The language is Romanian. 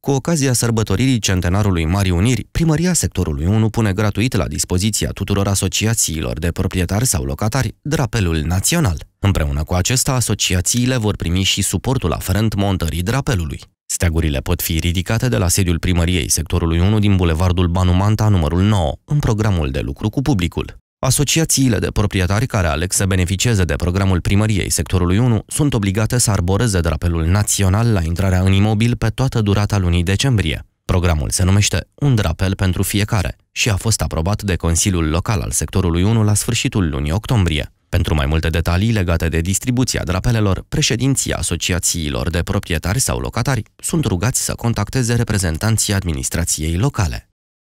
Cu ocazia sărbătoririi centenarului Marii Uniri, primăria sectorului 1 pune gratuit la dispoziția tuturor asociațiilor de proprietari sau locatari drapelul național. Împreună cu acesta, asociațiile vor primi și suportul aferent montării drapelului. Steagurile pot fi ridicate de la sediul primăriei sectorului 1 din Bulevardul Banu Manta numărul 9, în programul de lucru cu publicul. Asociațiile de proprietari care aleg să beneficieze de programul primăriei sectorului 1 sunt obligate să arboreze drapelul național la intrarea în imobil pe toată durata lunii decembrie. Programul se numește Un drapel pentru fiecare și a fost aprobat de Consiliul Local al sectorului 1 la sfârșitul lunii octombrie. Pentru mai multe detalii legate de distribuția drapelelor, președinții asociațiilor de proprietari sau locatari sunt rugați să contacteze reprezentanții administrației locale.